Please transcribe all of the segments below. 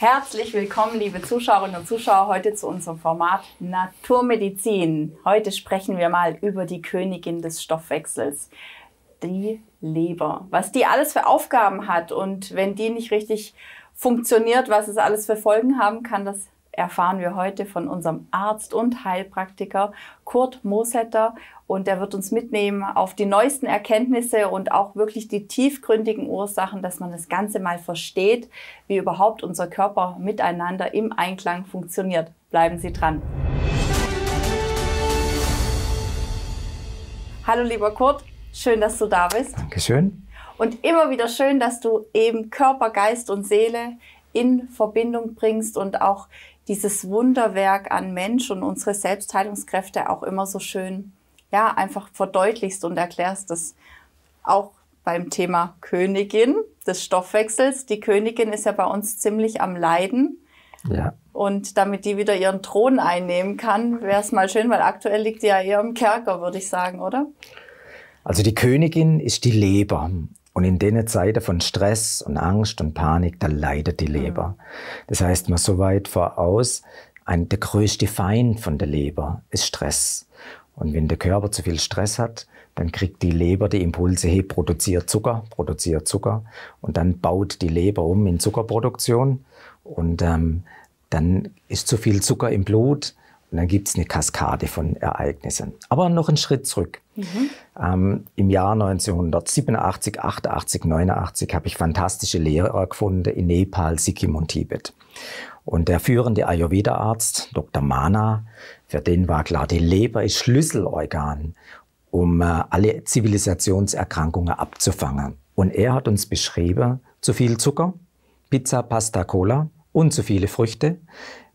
Herzlich willkommen, liebe Zuschauerinnen und Zuschauer, heute zu unserem Format Naturmedizin. Heute sprechen wir mal über die Königin des Stoffwechsels, die Leber. Was die alles für Aufgaben hat und wenn die nicht richtig funktioniert, was es alles für Folgen haben kann, das erfahren wir heute von unserem Arzt und Heilpraktiker Kurt Mosetter und er wird uns mitnehmen auf die neuesten Erkenntnisse und auch wirklich die tiefgründigen Ursachen, dass man das Ganze mal versteht, wie überhaupt unser Körper miteinander im Einklang funktioniert. Bleiben Sie dran. Hallo lieber Kurt, schön, dass du da bist. Dankeschön. Und immer wieder schön, dass du eben Körper, Geist und Seele in Verbindung bringst und auch dieses Wunderwerk an Mensch und unsere Selbstheilungskräfte auch immer so schön, ja, einfach verdeutlichst und erklärst, dass auch beim Thema Königin des Stoffwechsels, die Königin ist ja bei uns ziemlich am Leiden. Ja. Und damit die wieder ihren Thron einnehmen kann, wäre es mal schön, weil aktuell liegt die ja eher im Kerker, würde ich sagen, oder? Also die Königin ist die Leber. Und in den Zeiten von Stress und Angst und Panik, da leidet die mhm. Leber. Das heißt, man so weit voraus, ein, der größte Feind von der Leber ist Stress. Und wenn der Körper zu viel Stress hat, dann kriegt die Leber die Impulse, hey, produziert Zucker, produziert Zucker. Und dann baut die Leber um in Zuckerproduktion. Und ähm, dann ist zu viel Zucker im Blut und dann gibt es eine Kaskade von Ereignissen. Aber noch einen Schritt zurück. Mhm. Ähm, Im Jahr 1987, 88, 89 habe ich fantastische Lehrer gefunden in Nepal, Sikkim und Tibet. Und der führende Ayurveda-Arzt, Dr. Mana, für den war klar, die Leber ist Schlüsselorgan, um äh, alle Zivilisationserkrankungen abzufangen. Und er hat uns beschrieben, zu viel Zucker, Pizza, Pasta, Cola und zu viele Früchte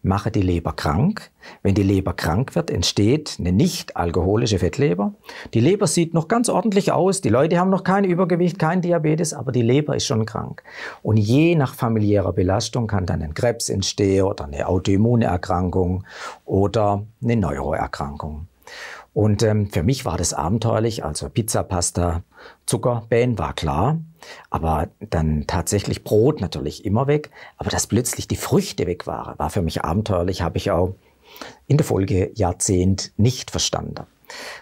mache die Leber krank. Wenn die Leber krank wird, entsteht eine nicht alkoholische Fettleber. Die Leber sieht noch ganz ordentlich aus. Die Leute haben noch kein Übergewicht, kein Diabetes, aber die Leber ist schon krank. Und je nach familiärer Belastung kann dann ein Krebs entstehen oder eine Autoimmunerkrankung oder eine Neuroerkrankung. Und ähm, für mich war das abenteuerlich, also Pizza, Pasta, Zucker, Ben war klar, aber dann tatsächlich Brot natürlich immer weg, aber dass plötzlich die Früchte weg waren, war für mich abenteuerlich, habe ich auch in der Folge Jahrzehnt nicht verstanden.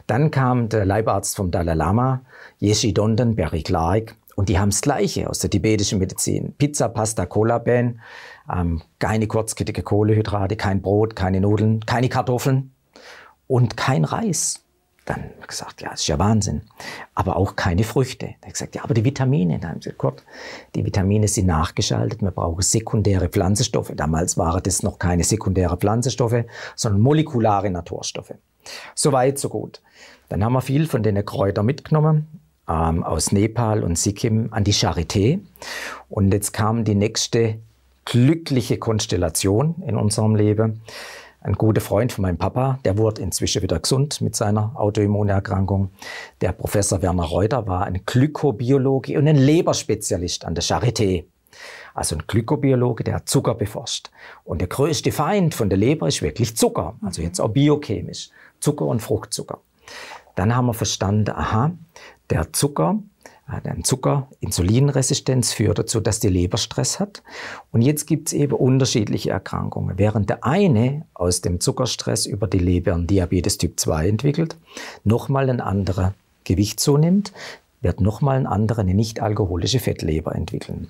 Dann kam der Leibarzt vom Dalai Lama, Yeshi Donden, Barry Clark, und die haben das Gleiche aus der tibetischen Medizin. Pizza, Pasta, cola Ben, ähm, keine kurzkettige Kohlehydrate, kein Brot, keine Nudeln, keine Kartoffeln und kein Reis. Dann habe ich gesagt, ja, ist ja Wahnsinn. Aber auch keine Früchte. Dann habe ich gesagt, ja, aber die Vitamine. Dann haben sie gesagt, Gott, die Vitamine sind nachgeschaltet. Wir brauchen sekundäre Pflanzenstoffe. Damals waren das noch keine sekundäre Pflanzenstoffe, sondern molekulare Naturstoffe. So weit, so gut. Dann haben wir viel von den Kräutern mitgenommen ähm, aus Nepal und Sikkim an die Charité. Und jetzt kam die nächste glückliche Konstellation in unserem Leben. Ein guter Freund von meinem Papa, der wurde inzwischen wieder gesund mit seiner Autoimmunerkrankung. Der Professor Werner Reuter war ein Glykobiologe und ein Leberspezialist an der Charité. Also ein Glykobiologe, der Zucker beforscht. Und der größte Feind von der Leber ist wirklich Zucker, also jetzt auch biochemisch. Zucker und Fruchtzucker. Dann haben wir verstanden, aha, der Zucker dann Zucker, Insulinresistenz führt dazu, dass die Leber Stress hat. Und jetzt gibt es eben unterschiedliche Erkrankungen. Während der eine aus dem Zuckerstress über die Leber einen Diabetes Typ 2 entwickelt, nochmal ein anderer Gewicht zunimmt, wird nochmal ein anderer eine nicht-alkoholische Fettleber entwickeln.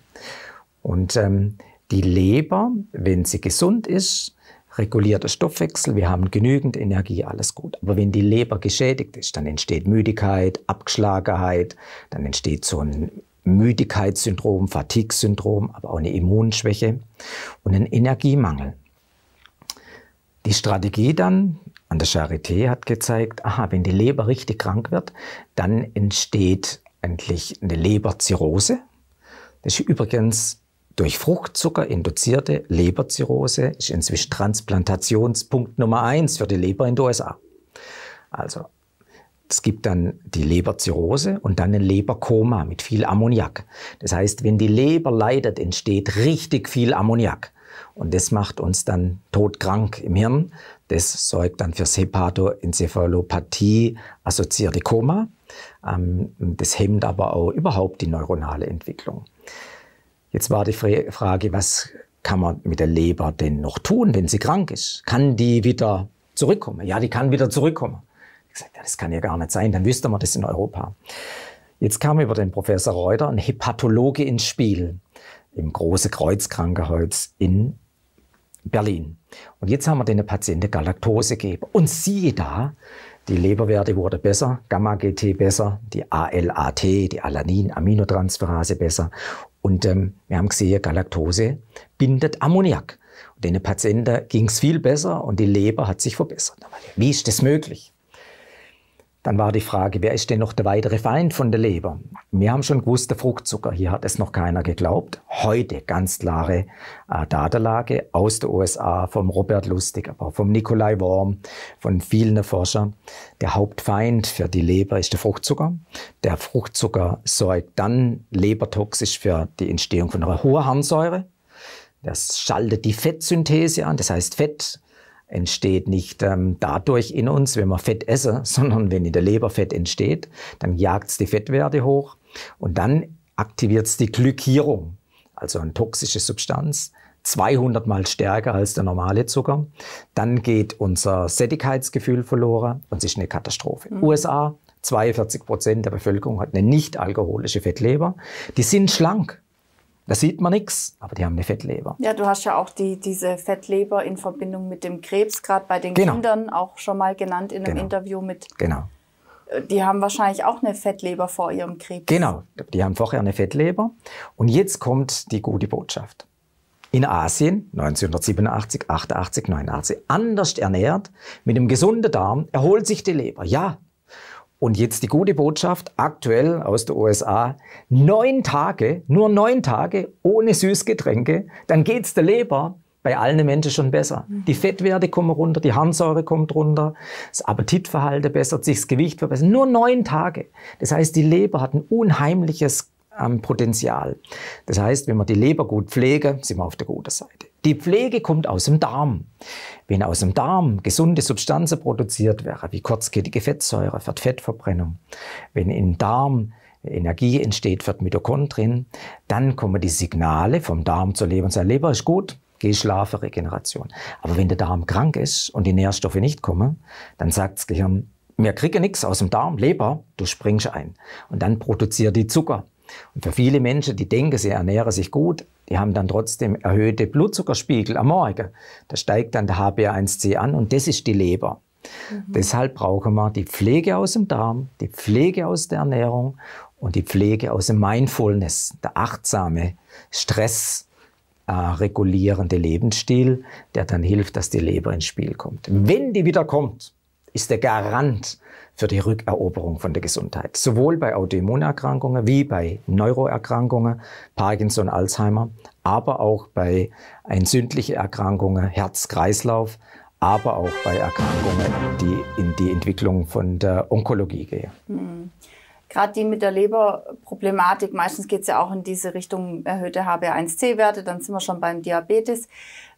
Und ähm, die Leber, wenn sie gesund ist, regulierter Stoffwechsel, wir haben genügend Energie, alles gut. Aber wenn die Leber geschädigt ist, dann entsteht Müdigkeit, Abgeschlagenheit, dann entsteht so ein Müdigkeitssyndrom, Fatigue-Syndrom, aber auch eine Immunschwäche und ein Energiemangel. Die Strategie dann an der Charité hat gezeigt, aha, wenn die Leber richtig krank wird, dann entsteht endlich eine Leberzirrhose. Das ist übrigens durch Fruchtzucker induzierte Leberzirrhose ist inzwischen Transplantationspunkt Nummer eins für die Leber in den USA. Also es gibt dann die Leberzirrhose und dann ein Leberkoma mit viel Ammoniak. Das heißt, wenn die Leber leidet, entsteht richtig viel Ammoniak. Und das macht uns dann todkrank im Hirn. Das sorgt dann für Hepatoenzephalopathie assoziierte Koma. Ähm, das hemmt aber auch überhaupt die neuronale Entwicklung. Jetzt war die Frage, was kann man mit der Leber denn noch tun, wenn sie krank ist? Kann die wieder zurückkommen? Ja, die kann wieder zurückkommen. Ich sagte, ja, das kann ja gar nicht sein, dann wüsste man das in Europa. Jetzt kam über den Professor Reuter ein Hepatologe ins Spiel im Große Kreuzkrankenhaus in Berlin. Und jetzt haben wir den Patienten Galaktose gegeben. Und siehe da, die Leberwerte wurden besser, Gamma-GT besser, die ALAT, die Alanin-Aminotransferase besser. Und ähm, wir haben gesehen, Galaktose bindet Ammoniak. Und den Patienten ging es viel besser und die Leber hat sich verbessert. Wie ist das möglich? Dann war die Frage, wer ist denn noch der weitere Feind von der Leber? Wir haben schon gewusst, der Fruchtzucker. Hier hat es noch keiner geglaubt. Heute ganz klare äh, Datenlage aus den USA vom Robert Lustig, aber vom Nikolai Worm, von vielen Forschern. Der Hauptfeind für die Leber ist der Fruchtzucker. Der Fruchtzucker sorgt dann lebertoxisch für die Entstehung von einer hohen Harnsäure. Das schaltet die Fettsynthese an, das heißt Fett entsteht nicht ähm, dadurch in uns, wenn wir Fett essen, sondern wenn in der Leber Fett entsteht, dann jagt es die Fettwerte hoch und dann aktiviert es die Glykierung, also eine toxische Substanz, 200 mal stärker als der normale Zucker. Dann geht unser Sättigkeitsgefühl verloren und es ist eine Katastrophe. Mhm. USA, 42 Prozent der Bevölkerung hat eine nicht alkoholische Fettleber. Die sind schlank. Da sieht man nichts, aber die haben eine Fettleber. Ja, du hast ja auch die, diese Fettleber in Verbindung mit dem Krebs, gerade bei den genau. Kindern auch schon mal genannt in einem genau. Interview mit. Genau. Äh, die haben wahrscheinlich auch eine Fettleber vor ihrem Krebs. Genau, die haben vorher eine Fettleber. Und jetzt kommt die gute Botschaft. In Asien 1987, 88, 89 anders ernährt, mit einem gesunden Darm erholt sich die Leber. Ja, und jetzt die gute Botschaft, aktuell aus den USA, neun Tage, nur neun Tage ohne Süßgetränke, dann geht es der Leber bei allen Menschen schon besser. Mhm. Die Fettwerte kommen runter, die Harnsäure kommt runter, das Appetitverhalten bessert sich, das Gewicht verbessert. Nur neun Tage. Das heißt, die Leber hat ein unheimliches am Potenzial. Das heißt, wenn wir die Leber gut pflegen, sind wir auf der guten Seite. Die Pflege kommt aus dem Darm. Wenn aus dem Darm gesunde Substanzen produziert werden, wie kurzkettige Fettsäure für Fettverbrennung, wenn im Darm Energie entsteht für Mitochondrien, dann kommen die Signale vom Darm zur Leber und sagen, Leber ist gut, geh schlafen, Regeneration. Aber wenn der Darm krank ist und die Nährstoffe nicht kommen, dann sagt das Gehirn, wir kriegen nichts aus dem Darm, Leber, du springst ein. Und dann produziert die Zucker. Und für viele Menschen, die denken, sie ernähren sich gut, die haben dann trotzdem erhöhte Blutzuckerspiegel am Morgen. Da steigt dann der HbA1c an und das ist die Leber. Mhm. Deshalb brauchen wir die Pflege aus dem Darm, die Pflege aus der Ernährung und die Pflege aus dem Mindfulness, der achtsame, stressregulierende äh, Lebensstil, der dann hilft, dass die Leber ins Spiel kommt. Wenn die wieder kommt, ist der Garant für die Rückeroberung von der Gesundheit. Sowohl bei Autoimmunerkrankungen wie bei Neuroerkrankungen, Parkinson, Alzheimer, aber auch bei entzündlichen Erkrankungen, Herz-Kreislauf, aber auch bei Erkrankungen, die in die Entwicklung von der Onkologie gehen. Hm. Gerade die mit der Leberproblematik, meistens geht es ja auch in diese Richtung erhöhte HbA1c-Werte, dann sind wir schon beim Diabetes.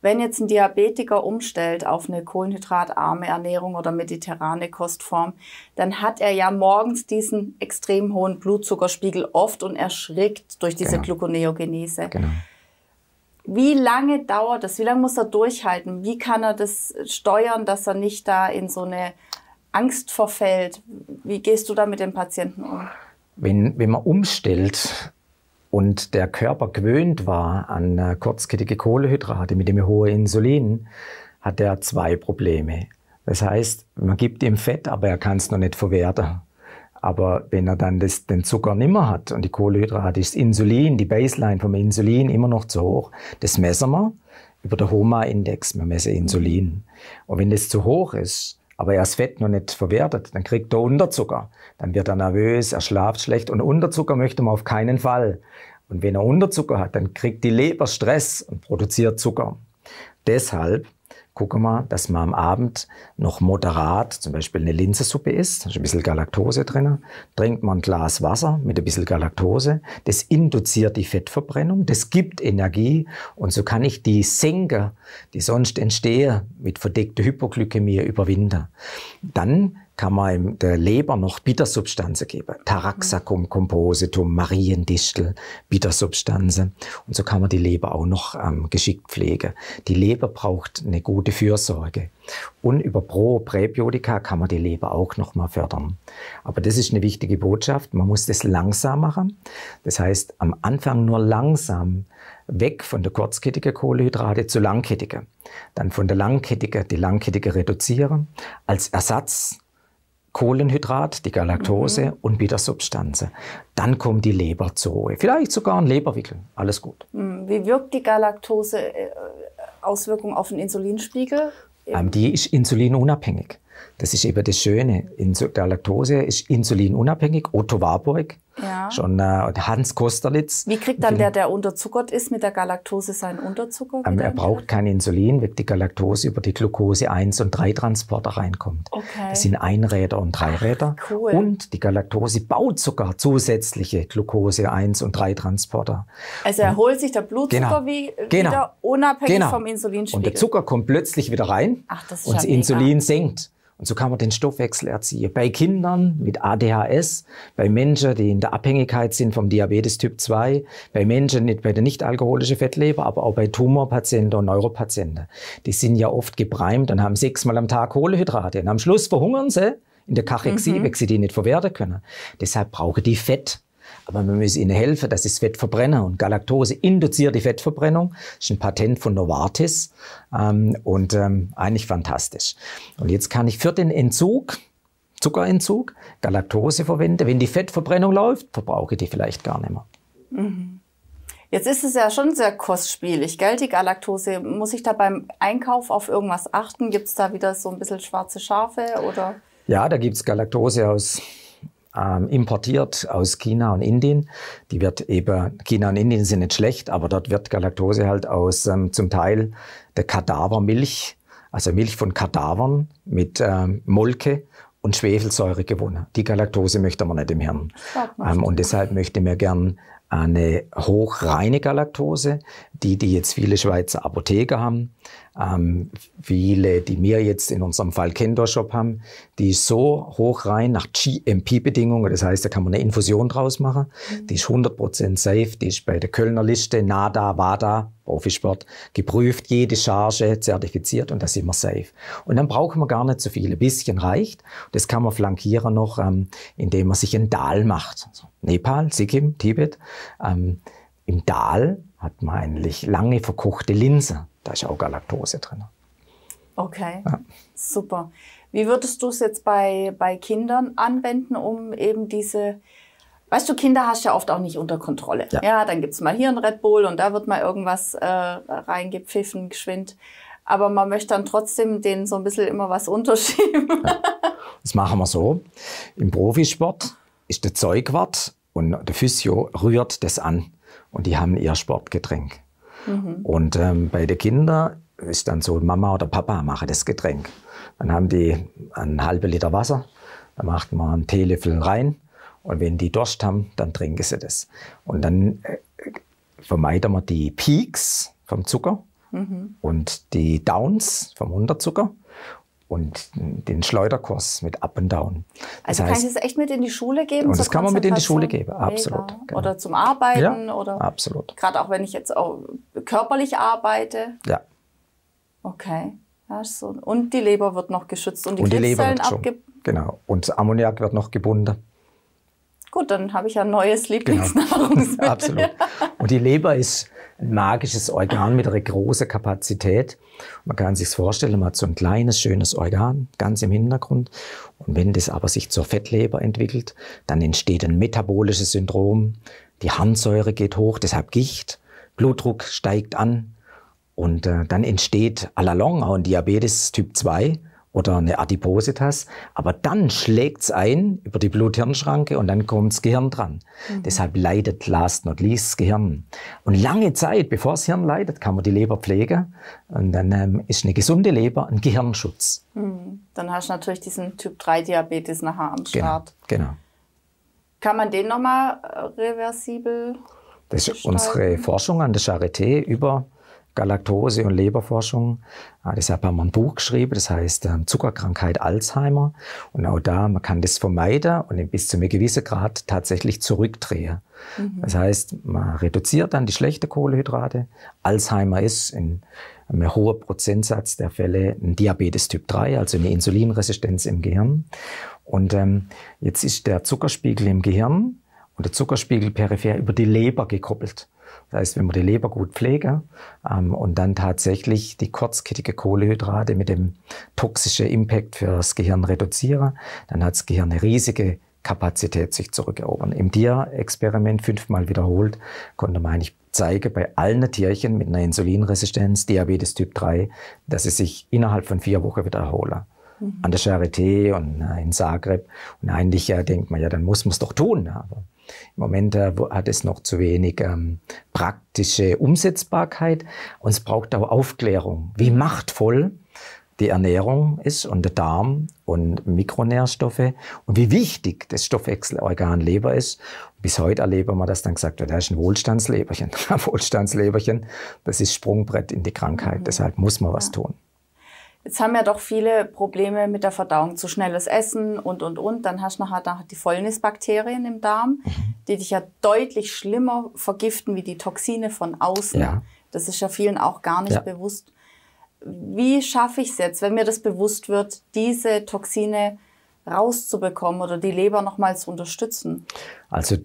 Wenn jetzt ein Diabetiker umstellt auf eine kohlenhydratarme Ernährung oder mediterrane Kostform, dann hat er ja morgens diesen extrem hohen Blutzuckerspiegel oft und erschrickt durch diese genau. Gluconeogenese. Genau. Wie lange dauert das? Wie lange muss er durchhalten? Wie kann er das steuern, dass er nicht da in so eine Angst verfällt? Wie gehst du da mit dem Patienten um? Wenn, wenn man umstellt, und der Körper gewöhnt war an äh, kurzkettige Kohlehydrate mit dem hohen Insulin, hat er zwei Probleme. Das heißt, man gibt ihm Fett, aber er kann es noch nicht verwerten. Aber wenn er dann das, den Zucker nicht mehr hat und die Kohlenhydrate, ist Insulin, die Baseline vom Insulin immer noch zu hoch, das messen wir über den HOMA-Index, wir messen Insulin. Und wenn das zu hoch ist, aber er ist fett noch nicht verwertet, dann kriegt er Unterzucker. Dann wird er nervös, er schlaft schlecht und Unterzucker möchte man auf keinen Fall. Und wenn er Unterzucker hat, dann kriegt die Leber Stress und produziert Zucker. Deshalb gucke mal, dass man am Abend noch moderat zum Beispiel eine Linsensuppe isst, da ist ein bisschen Galaktose drin, trinkt man ein Glas Wasser mit ein bisschen Galaktose, das induziert die Fettverbrennung, das gibt Energie und so kann ich die Senke, die sonst entstehe, mit verdeckter Hypoglykämie überwinden. Dann kann man der Leber noch Bittersubstanzen geben. Taraxacum compositum, mhm. Mariendistel, Bittersubstanzen. Und so kann man die Leber auch noch ähm, geschickt pflegen. Die Leber braucht eine gute Fürsorge. Und über Pro- Präbiotika kann man die Leber auch nochmal fördern. Aber das ist eine wichtige Botschaft. Man muss das langsam machen. Das heißt, am Anfang nur langsam weg von der kurzkettigen Kohlenhydrate zu langkettigen. Dann von der langkettigen die langkettige reduzieren. Als Ersatz Kohlenhydrat, die Galaktose mhm. und Bittersubstanzen. Dann kommt die Leber zur Ruhe. vielleicht sogar ein Leberwickel, alles gut. Mhm. Wie wirkt die Galaktose äh, Auswirkung auf den Insulinspiegel? Ähm, die ist insulinunabhängig. Das ist eben das Schöne. Insu der Laktose ist insulinunabhängig. Otto Warburg, ja. schon äh, Hans Kosterlitz. Wie kriegt dann der, der unterzuckert ist, mit der Galaktose seinen Unterzucker? Ähm, er braucht kein Insulin, weil die Galaktose über die Glucose 1 und 3 Transporter reinkommt. Okay. Das sind Einräder und Dreiräder. Ach, cool. Und die Galaktose baut sogar zusätzliche Glucose 1 und 3 Transporter. Also und erholt sich der Blutzucker genau. wie, genau. wieder unabhängig genau. vom Insulinspiegel. Und der Zucker kommt plötzlich wieder rein Ach, das ist und das Insulin senkt. Und so kann man den Stoffwechsel erziehen. Bei Kindern mit ADHS, bei Menschen, die in der Abhängigkeit sind vom Diabetes Typ 2, bei Menschen nicht bei der nicht alkoholischen Fettleber, aber auch bei Tumorpatienten und Neuropatienten. Die sind ja oft gebreimt und haben sechsmal am Tag Kohlehydrate. Und am Schluss verhungern sie in der Kachexie, mhm. weil sie die nicht verwerten können. Deshalb brauchen die Fett. Aber wir müssen ihnen helfen, das ist Fettverbrenner und Galaktose induziert die Fettverbrennung. Das ist ein Patent von Novartis ähm, und ähm, eigentlich fantastisch. Und jetzt kann ich für den Entzug, Zuckerentzug, Galaktose verwenden. Wenn die Fettverbrennung läuft, verbrauche ich die vielleicht gar nicht mehr. Mhm. Jetzt ist es ja schon sehr kostspielig, gell, die Galaktose. Muss ich da beim Einkauf auf irgendwas achten? Gibt es da wieder so ein bisschen schwarze Schafe oder? Ja, da gibt es Galaktose aus ähm, importiert aus China und Indien. Die wird eben, China und Indien sind nicht schlecht, aber dort wird Galaktose halt aus ähm, zum Teil der Kadavermilch, also Milch von Kadavern mit ähm, Molke und Schwefelsäure gewonnen. Die Galaktose möchte man nicht im Hirn. Ähm, und deshalb möchte man gern eine hochreine Galaktose, die, die jetzt viele Schweizer Apotheker haben, ähm, viele, die wir jetzt in unserem Fall Kendo-Shop haben, die ist so hoch rein nach GMP-Bedingungen, das heißt, da kann man eine Infusion draus machen, mhm. die ist 100% safe, die ist bei der Kölner Liste, NADA, WADA, Profisport, geprüft, jede Charge zertifiziert und da sind wir safe. Und dann brauchen wir gar nicht so viel, ein bisschen reicht. Das kann man flankieren noch, ähm, indem man sich ein Dal macht. Also Nepal, Sikkim, Tibet. Ähm, Im Dal hat man eigentlich lange verkochte Linse. Da ist auch Galaktose drin. Okay, ja. super. Wie würdest du es jetzt bei, bei Kindern anwenden, um eben diese, weißt du, Kinder hast du ja oft auch nicht unter Kontrolle. Ja, ja dann gibt es mal hier ein Red Bull und da wird mal irgendwas äh, reingepfiffen, geschwind. Aber man möchte dann trotzdem denen so ein bisschen immer was unterschieben. Ja. Das machen wir so. Im Profisport ist der Zeugwart und der Physio rührt das an und die haben ihr Sportgetränk. Mhm. Und ähm, bei den Kindern ist dann so, Mama oder Papa machen das Getränk. Dann haben die einen halben Liter Wasser, dann macht man einen Teelöffel rein und wenn die Durst haben, dann trinken sie das. Und dann äh, vermeiden wir die Peaks vom Zucker mhm. und die Downs vom Unterzucker und den Schleuderkurs mit Up and Down. Das also heißt, kann ich das echt mit in die Schule geben? Und das kann man mit in die Schule geben, absolut. Genau. Oder zum Arbeiten ja, oder absolut. Gerade auch wenn ich jetzt auch körperlich arbeite. Ja. Okay. Ja, so. Und die Leber wird noch geschützt und die, und die Leber wird abge Genau. Und Ammoniak wird noch gebunden. Gut, dann habe ich ja ein neues genau. Lieblingsnahrungsmittel. Genau. absolut. Und die Leber ist ein magisches Organ mit einer großen Kapazität. Man kann sich vorstellen, man hat so ein kleines, schönes Organ ganz im Hintergrund. Und wenn das aber sich zur Fettleber entwickelt, dann entsteht ein metabolisches Syndrom. Die Harnsäure geht hoch, deshalb Gicht. Blutdruck steigt an. Und äh, dann entsteht à la allalong auch ein Diabetes Typ 2 oder eine Adipositas. Aber dann schlägt es ein über die Blut-Hirn-Schranke und dann kommt das Gehirn dran. Mhm. Deshalb leidet last not least das Gehirn. Und lange Zeit, bevor das Hirn leidet, kann man die Leber pflegen. Und dann ähm, ist eine gesunde Leber ein Gehirnschutz. Mhm. Dann hast du natürlich diesen Typ-3-Diabetes nachher am genau, Start. Genau. genau. Kann man den nochmal äh, reversibel das ist unsere Forschung an der Charité über Galaktose- und Leberforschung. Äh, deshalb haben wir ein Buch geschrieben, das heißt ähm, Zuckerkrankheit Alzheimer. Und auch da, man kann das vermeiden und bis zu einem gewissen Grad tatsächlich zurückdrehen. Mhm. Das heißt, man reduziert dann die schlechten Kohlenhydrate. Alzheimer ist in einem hohen Prozentsatz der Fälle ein Diabetes Typ 3, also eine Insulinresistenz im Gehirn. Und ähm, jetzt ist der Zuckerspiegel im Gehirn und der Zuckerspiegel peripher über die Leber gekoppelt. Das heißt, wenn wir die Leber gut pflegen ähm, und dann tatsächlich die kurzkettige Kohlehydrate mit dem toxischen Impact für das Gehirn reduzieren, dann hat das Gehirn eine riesige Kapazität sich zurückerobern. Im Tierexperiment fünfmal wiederholt, konnte man eigentlich zeigen, bei allen Tierchen mit einer Insulinresistenz, Diabetes Typ 3, dass sie sich innerhalb von vier Wochen wieder erholen. Mhm. An der Charité und äh, in Zagreb. Und eigentlich ja, äh, denkt man, ja, dann muss man es doch tun. Aber im Moment äh, hat es noch zu wenig ähm, praktische Umsetzbarkeit und es braucht auch Aufklärung, wie mhm. machtvoll die Ernährung ist und der Darm und Mikronährstoffe und wie wichtig das Stoffwechselorgan Leber ist. Bis heute erleben wir, dass dann gesagt wird, da ist ein Wohlstandsleberchen. Ein Wohlstandsleberchen, das ist Sprungbrett in die Krankheit. Mhm. Deshalb muss man was tun. Jetzt haben ja doch viele Probleme mit der Verdauung. Zu schnelles Essen und, und, und. Dann hast du nachher, die Fäulnisbakterien im Darm, mhm. die dich ja deutlich schlimmer vergiften wie die Toxine von außen. Ja. Das ist ja vielen auch gar nicht ja. bewusst. Wie schaffe ich es jetzt, wenn mir das bewusst wird, diese Toxine rauszubekommen oder die Leber nochmal zu unterstützen? Also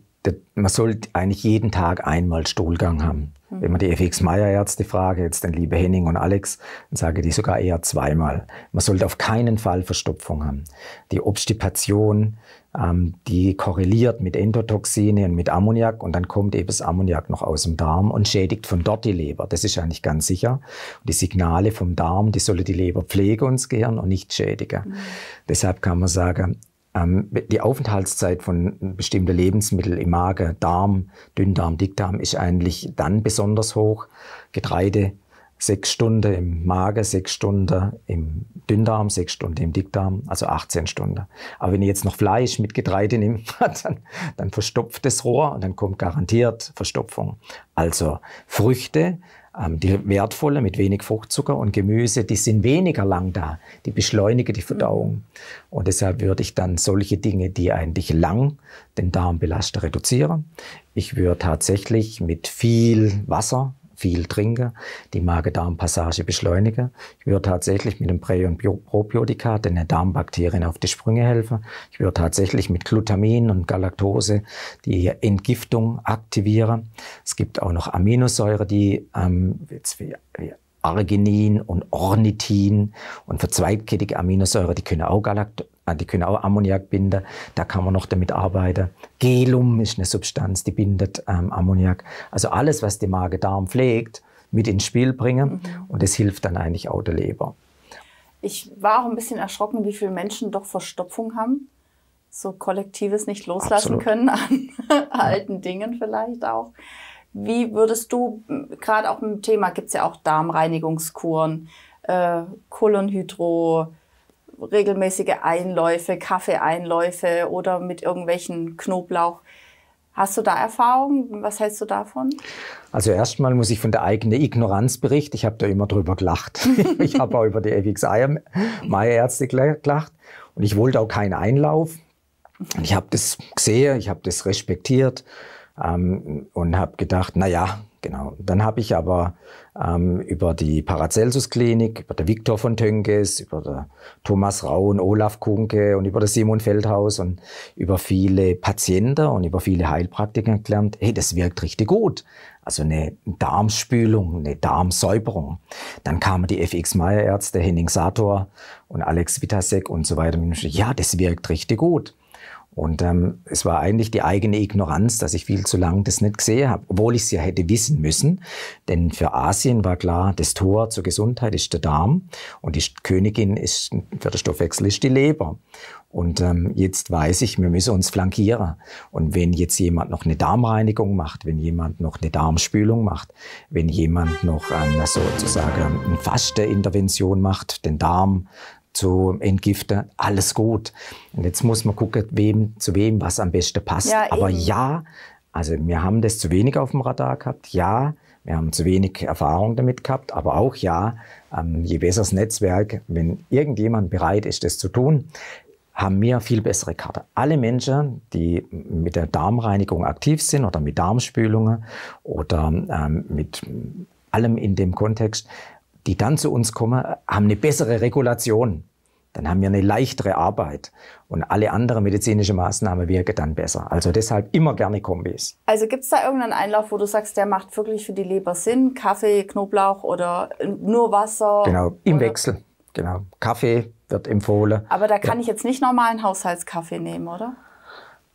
man sollte eigentlich jeden Tag einmal Stuhlgang haben. Wenn man die FX-Meyer-Ärzte frage, jetzt den lieben Henning und Alex, dann sage die sogar eher zweimal. Man sollte auf keinen Fall Verstopfung haben. Die Obstipation, ähm, die korreliert mit Endotoxine und mit Ammoniak und dann kommt eben das Ammoniak noch aus dem Darm und schädigt von dort die Leber. Das ist eigentlich ganz sicher. Und die Signale vom Darm, die sollte die Leber pflegen und das Gehirn und nicht schädigen. Mhm. Deshalb kann man sagen, ähm, die Aufenthaltszeit von bestimmter Lebensmittel im Magen, Darm, Dünndarm, Dickdarm ist eigentlich dann besonders hoch. Getreide sechs Stunden im Magen, sechs Stunden im Dünndarm, sechs Stunden im Dickdarm, also 18 Stunden. Aber wenn ihr jetzt noch Fleisch mit Getreide nimmt, dann, dann verstopft das Rohr und dann kommt garantiert Verstopfung. Also Früchte, ähm, die wertvolle mit wenig Fruchtzucker und Gemüse, die sind weniger lang da, die beschleunigen die Verdauung. Mhm. Und deshalb würde ich dann solche Dinge, die eigentlich lang den Darm belasten, reduzieren. Ich würde tatsächlich mit viel Wasser viel trinke, die Magen-Darm-Passage beschleunige. Ich würde tatsächlich mit dem Prä- und Probiotika den Darmbakterien auf die Sprünge helfen. Ich würde tatsächlich mit Glutamin und Galaktose die Entgiftung aktivieren. Es gibt auch noch Aminosäure, die ähm, jetzt wie, wie Arginin und Ornithin und verzweigkettige Aminosäure, die können auch Galakt Ah, die können auch Ammoniak binden, da kann man noch damit arbeiten. Gelum ist eine Substanz, die bindet ähm, Ammoniak. Also alles, was die Magen-Darm pflegt, mit ins Spiel bringen. Mhm. Und das hilft dann eigentlich auch der Leber. Ich war auch ein bisschen erschrocken, wie viele Menschen doch Verstopfung haben. So kollektives nicht loslassen Absolut. können an alten Dingen vielleicht auch. Wie würdest du, gerade auch im Thema, gibt es ja auch Darmreinigungskuren, äh, Kolonhydro, regelmäßige Einläufe, Kaffeeeinläufe oder mit irgendwelchen Knoblauch. Hast du da Erfahrungen? Was hältst du davon? Also erstmal muss ich von der eigenen Ignoranz berichten. Ich habe da immer drüber gelacht. ich habe auch über die FXI-Meierärzte gelacht. Und ich wollte auch keinen Einlauf. ich habe das gesehen, ich habe das respektiert ähm, und habe gedacht, naja, Genau. Dann habe ich aber ähm, über die Paracelsus-Klinik, über der Viktor von Tönkes, über der Thomas Rau und Olaf Kunke und über das Simon Feldhaus und über viele Patienten und über viele Heilpraktiker gelernt, hey, das wirkt richtig gut. Also eine Darmspülung, eine Darmsäuberung. Dann kamen die FX-Meyer-Ärzte, Henning Sator und Alex Witasek und so weiter. Und ich, Ja, das wirkt richtig gut. Und ähm, es war eigentlich die eigene Ignoranz, dass ich viel zu lange das nicht gesehen habe, obwohl ich es ja hätte wissen müssen. Denn für Asien war klar, das Tor zur Gesundheit ist der Darm und die Königin ist, für den Stoffwechsel ist die Leber. Und ähm, jetzt weiß ich, wir müssen uns flankieren. Und wenn jetzt jemand noch eine Darmreinigung macht, wenn jemand noch eine Darmspülung macht, wenn jemand noch ähm, sozusagen ähm, eine Fasteintervention macht, den Darm zu entgiften, alles gut. Und jetzt muss man gucken, wem, zu wem was am besten passt. Ja, Aber eben. ja, also wir haben das zu wenig auf dem Radar gehabt, ja. Wir haben zu wenig Erfahrung damit gehabt, aber auch ja, ähm, je besser das Netzwerk, wenn irgendjemand bereit ist, das zu tun, haben wir viel bessere Karte. Alle Menschen, die mit der Darmreinigung aktiv sind oder mit Darmspülungen oder ähm, mit allem in dem Kontext, die dann zu uns kommen, haben eine bessere Regulation. Dann haben wir eine leichtere Arbeit und alle anderen medizinischen Maßnahmen wirken dann besser. Also deshalb immer gerne Kombis. Also gibt es da irgendeinen Einlauf, wo du sagst, der macht wirklich für die Leber Sinn? Kaffee, Knoblauch oder nur Wasser? Genau, im oder? Wechsel. Genau, Kaffee wird empfohlen. Aber da kann ja. ich jetzt nicht normalen Haushaltskaffee nehmen, oder?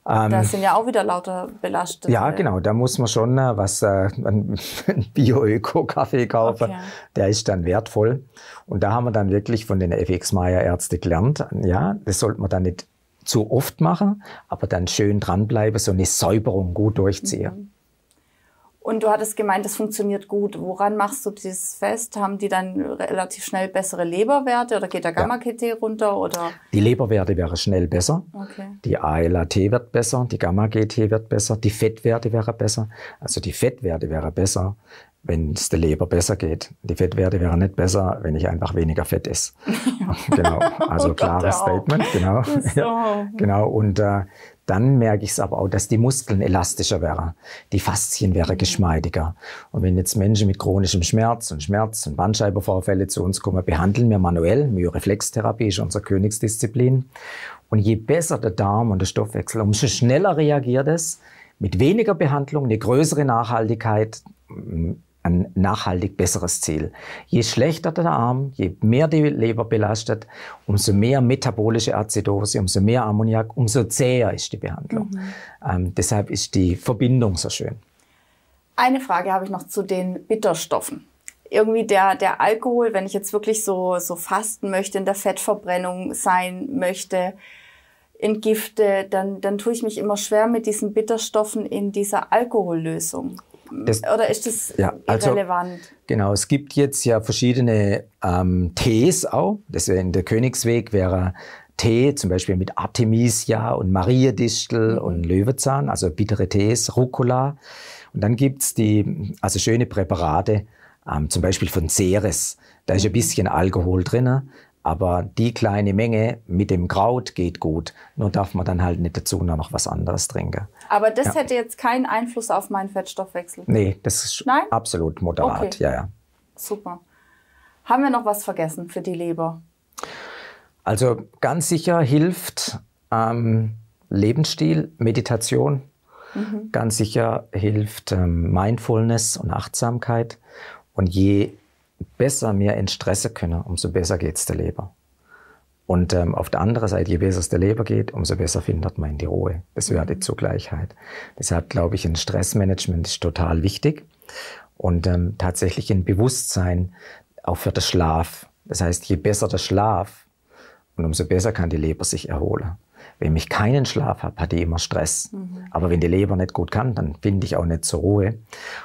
Ähm, das sind ja auch wieder lauter belastete. Ja, genau. Da muss man schon äh, was, äh, einen Bio-Öko-Kaffee kaufen. Okay. Der ist dann wertvoll. Und da haben wir dann wirklich von den fx meier ärzten gelernt. Ja, das sollte man dann nicht zu oft machen, aber dann schön dranbleiben, so eine Säuberung gut durchziehen. Mhm. Und du hattest gemeint, das funktioniert gut. Woran machst du dieses fest? Haben die dann relativ schnell bessere Leberwerte oder geht der Gamma-KT ja. runter? Oder? Die Leberwerte wäre schnell besser. Okay. Die ALAT wird besser, die Gamma-GT wird besser, die Fettwerte wäre besser. Also die Fettwerte wäre besser, wenn es der Leber besser geht. Die Fettwerte wären nicht besser, wenn ich einfach weniger Fett esse. genau, also oh Gott, klares Statement, genau. So. genau. Und äh, dann merke ich es aber auch, dass die Muskeln elastischer wären, die Faszien wären mhm. geschmeidiger. Und wenn jetzt Menschen mit chronischem Schmerz und Schmerz und Bandscheibenvorfälle zu uns kommen, behandeln wir manuell. Myoreflextherapie ist unsere Königsdisziplin. Und je besser der Darm und der Stoffwechsel, umso schneller reagiert es. Mit weniger Behandlung, eine größere Nachhaltigkeit, ein nachhaltig besseres Ziel. Je schlechter der Arm, je mehr die Leber belastet, umso mehr metabolische Azidose, umso mehr Ammoniak, umso zäher ist die Behandlung. Mhm. Ähm, deshalb ist die Verbindung so schön. Eine Frage habe ich noch zu den Bitterstoffen. Irgendwie der, der Alkohol, wenn ich jetzt wirklich so, so fasten möchte, in der Fettverbrennung sein möchte, entgifte, dann, dann tue ich mich immer schwer mit diesen Bitterstoffen in dieser Alkohollösung. Das, Oder ist das ja, also irrelevant? Also, genau, es gibt jetzt ja verschiedene ähm, Tees auch. Das wäre in der Königsweg wäre Tee, zum Beispiel mit Artemisia und Mariedistel mhm. und Löwezahn, also bittere Tees, Rucola. Und dann gibt es die, also schöne Präparate, ähm, zum Beispiel von Ceres. Da ist ein mhm. bisschen Alkohol drin. Aber die kleine Menge mit dem Kraut geht gut. Nur darf man dann halt nicht dazu noch was anderes trinken. Aber das ja. hätte jetzt keinen Einfluss auf meinen Fettstoffwechsel? Nee, das ist Nein? absolut moderat. Okay. Ja, ja. Super. Haben wir noch was vergessen für die Leber? Also ganz sicher hilft ähm, Lebensstil, Meditation. Mhm. Ganz sicher hilft ähm, Mindfulness und Achtsamkeit. Und je besser mehr in Stresse können, umso besser geht es der Leber. Und ähm, auf der anderen Seite, je besser es der Leber geht, umso besser findet man in die Ruhe. Das wäre die mhm. Zugleichheit. Deshalb glaube ich, ein Stressmanagement ist total wichtig und ähm, tatsächlich ein Bewusstsein auch für den Schlaf. Das heißt, je besser der Schlaf und umso besser kann die Leber sich erholen. Wenn ich keinen Schlaf habe, hatte ich immer Stress. Mhm. Aber wenn die Leber nicht gut kann, dann finde ich auch nicht zur Ruhe.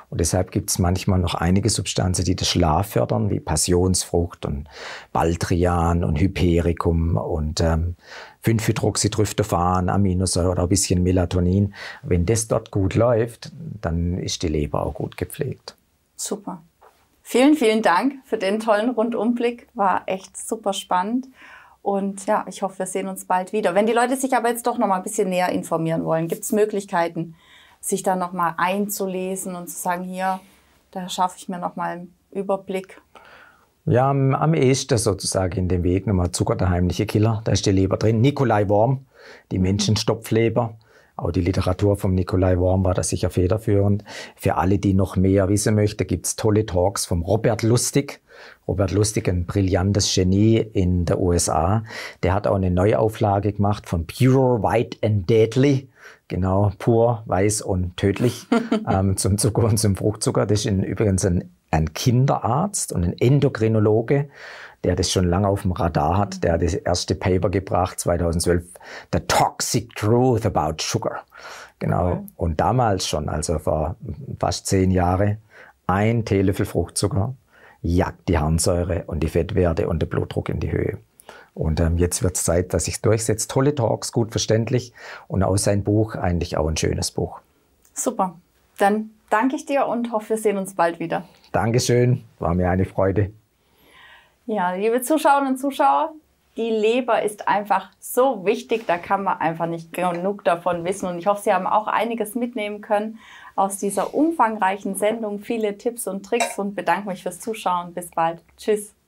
Und deshalb gibt es manchmal noch einige Substanzen, die den Schlaf fördern, wie Passionsfrucht und Baltrian und Hypericum und ähm, 5-Hydroxytryptophan, Aminosäure oder ein bisschen Melatonin. Wenn das dort gut läuft, dann ist die Leber auch gut gepflegt. Super. Vielen, vielen Dank für den tollen Rundumblick. War echt super spannend. Und ja, ich hoffe, wir sehen uns bald wieder. Wenn die Leute sich aber jetzt doch noch mal ein bisschen näher informieren wollen, gibt es Möglichkeiten, sich da noch mal einzulesen und zu sagen, hier, da schaffe ich mir noch mal einen Überblick. Ja, am, am ehesten sozusagen in dem Weg nochmal Zucker, der heimliche Killer, da ist die Leber drin. Nikolai Worm, die mhm. Menschenstopfleber. Auch die Literatur von Nikolai Worm war da sicher federführend. Für alle, die noch mehr wissen möchten, gibt's tolle Talks vom Robert Lustig. Robert Lustig, ein brillantes Genie in der USA. Der hat auch eine Neuauflage gemacht von Pure, White and Deadly. Genau, pur, weiß und tödlich ähm, zum Zucker und zum Fruchtzucker. Das ist in, übrigens ein, ein Kinderarzt und ein Endokrinologe der das schon lange auf dem Radar hat. Der hat das erste Paper gebracht, 2012, The Toxic Truth About Sugar. Genau. Okay. Und damals schon, also vor fast zehn Jahren, ein Teelöffel Fruchtzucker jagt die Harnsäure und die Fettwerte und den Blutdruck in die Höhe. Und ähm, jetzt wird es Zeit, dass ich es durchsetze. Tolle Talks, gut verständlich und aus seinem Buch eigentlich auch ein schönes Buch. Super. Dann danke ich dir und hoffe, wir sehen uns bald wieder. Dankeschön, war mir eine Freude. Ja, liebe Zuschauerinnen und Zuschauer, die Leber ist einfach so wichtig, da kann man einfach nicht genug davon wissen. Und ich hoffe, Sie haben auch einiges mitnehmen können aus dieser umfangreichen Sendung. Viele Tipps und Tricks und bedanke mich fürs Zuschauen. Bis bald. Tschüss.